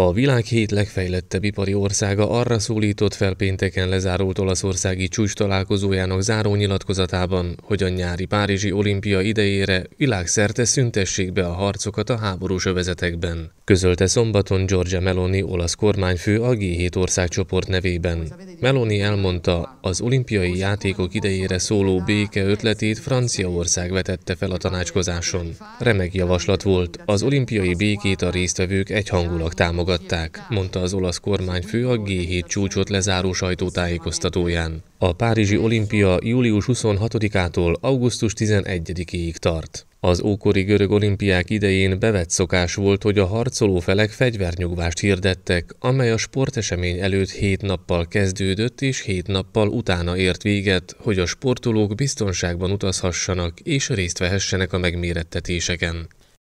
A világ hét legfejlettebb ipari országa arra szólított fel pénteken lezárult olaszországi csúcs találkozójának záró nyilatkozatában, hogy a nyári Párizsi olimpia idejére világszerte szüntessék be a harcokat a háborús övezetekben. Közölte szombaton Giorgia Meloni olasz kormányfő a G7 országcsoport nevében. Meloni elmondta, az olimpiai játékok idejére szóló béke ötletét Franciaország vetette fel a tanácskozáson. Remek javaslat volt, az olimpiai békét a résztvevők egyhangulag támogatják elfogadták, mondta az olasz kormányfő a G7 csúcsot lezáró sajtótájékoztatóján. A Párizsi olimpia július 26-ától augusztus 11-ig tart. Az ókori görög olimpiák idején bevett szokás volt, hogy a harcoló felek fegyvernyugvást hirdettek, amely a sportesemény előtt 7 nappal kezdődött és 7 nappal utána ért véget, hogy a sportolók biztonságban utazhassanak és részt vehessenek a megmérettetéseken.